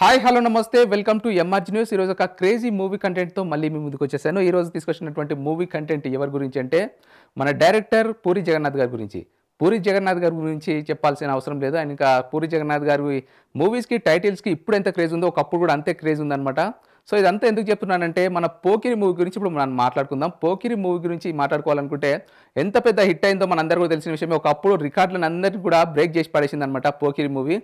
hi hello namaste welcome to MRG news ఈరోజు ఒక crazy movie కంటెంట్తో మళ్ళీ మీ ముందుకు వచ్చేసాను ఈరోజు తీసుకొచ్చినటువంటి మూవీ కంటెంట్ ఎవరి గురించి అంటే మన డైరెక్టర్ పూరి జగన్నాథ్ గారి గురించి పూరి జగన్నాథ్ గారి గురించి చెప్పాల్సిన అవసరం లేదు ఆయన ఇంకా పూరి జగన్నాథ్ గారి మూవీస్కి టైటిల్స్కి ఇప్పుడు ఎంత క్రేజ్ ఉందో ఒకప్పుడు కూడా అంతే క్రేజ్ ఉందన్నమాట సో ఇదంతా ఎందుకు చెప్తున్నానంటే మన పోకిరి మూవీ గురించి ఇప్పుడు మనం మాట్లాడుకుందాం పోకిరి మూవీ గురించి మాట్లాడుకోవాలనుకుంటే ఎంత పెద్ద హిట్ అయిందో మన కూడా తెలిసిన విషయం ఒకప్పుడు రికార్డులను అందరికీ కూడా బ్రేక్ చేసి పడేసింది అనమాట పోకిరి మూవీ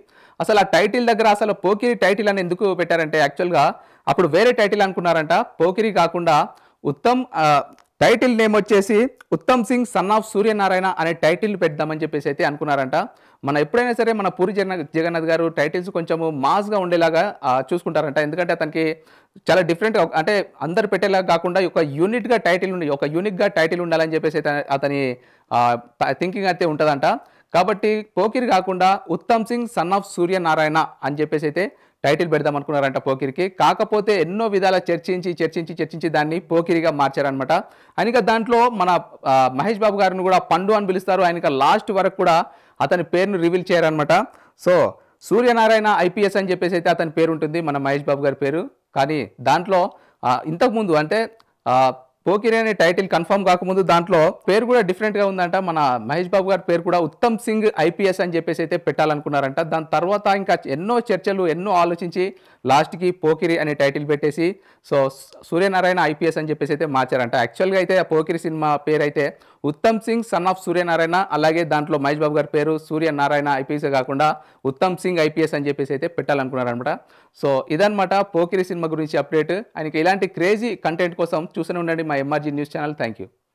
అసలు ఆ టైటిల్ దగ్గర అసలు పోకిరి టైటిల్ అని ఎందుకు పెట్టారంటే యాక్చువల్గా అప్పుడు వేరే టైటిల్ అనుకున్నారంట పోకిరి కాకుండా ఉత్తమ్ టైటిల్ నేమ్ వచ్చేసి ఉత్తమ్ సింగ్ సన్ ఆఫ్ సూర్యనారాయణ అనే టైటిల్ పెడదామని చెప్పేసి అయితే అనుకున్నారంట మన ఎప్పుడైనా సరే మన పూరి జగన్ జగన్నాథ్ గారు టైటిల్స్ కొంచెము మాస్గా ఉండేలాగా చూసుకుంటారంట ఎందుకంటే అతనికి చాలా డిఫరెంట్ అంటే అందరు పెట్టేలాగా కాకుండా ఒక యూనిట్గా టైటిల్ ఉండి ఒక యూనిక్గా టైటిల్ ఉండాలని చెప్పేసి అతని థింకింగ్ అయితే ఉంటుందంట కాబట్టి పోకిరి కాకుండా ఉత్తమ్ సింగ్ సన్ ఆఫ్ సూర్యనారాయణ అని చెప్పేసి అయితే టైటిల్ పెడదాం అనుకున్నారంట పోకిరికి కాకపోతే ఎన్నో విధాల చర్చించి చర్చించి చర్చించి దాన్ని పోకిరిగా మార్చారనమాట ఆయనక దాంట్లో మన మహేష్ బాబు గారిని కూడా పండు అని పిలుస్తారు ఆయనక లాస్ట్ వరకు కూడా అతని పేరును రివీల్ చేయరనమాట సో సూర్యనారాయణ ఐపీఎస్ అని చెప్పేసి అయితే అతని పేరు ఉంటుంది మన మహేష్ బాబు గారి పేరు కానీ దాంట్లో ఇంతకుముందు అంటే పోకిరి అనే టైటిల్ కన్ఫర్మ్ కాకముందు దాంట్లో పేరు కూడా డిఫరెంట్గా ఉందంట మన మహేష్ బాబు గారి పేరు కూడా ఉత్తమ్ సింగ్ ఐపీఎస్ అని చెప్పేసి అయితే పెట్టాలనుకున్నారంట దాని తర్వాత ఇంకా ఎన్నో చర్చలు ఎన్నో ఆలోచించి లాస్ట్కి పోకిరి అనే టైటిల్ పెట్టేసి సో సూర్యనారాయణ ఐపీఎస్ అని చెప్పేసి అయితే మార్చారంట యాక్చువల్గా అయితే ఆ పోకిరి సినిమా పేరు అయితే ఉత్తమ్ సింగ్ సన్ ఆఫ్ సూర్యనారాయణ అలాగే దాంట్లో మహేష్ బాబు గారి పేరు సూర్యనారాయణ ఐపీఎస్ కాకుండా ఉత్తమ్ సింగ్ ఐపీఎస్ అని చెప్పేసి అయితే పెట్టాలనుకున్నారనమాట సో ఇదనమాట పోకిరి సినిమా గురించి అప్డేట్ ఆయనకి ఇలాంటి క్రేజీ కంటెంట్ కోసం చూసిన ఉండండి మా MRG news channel thank you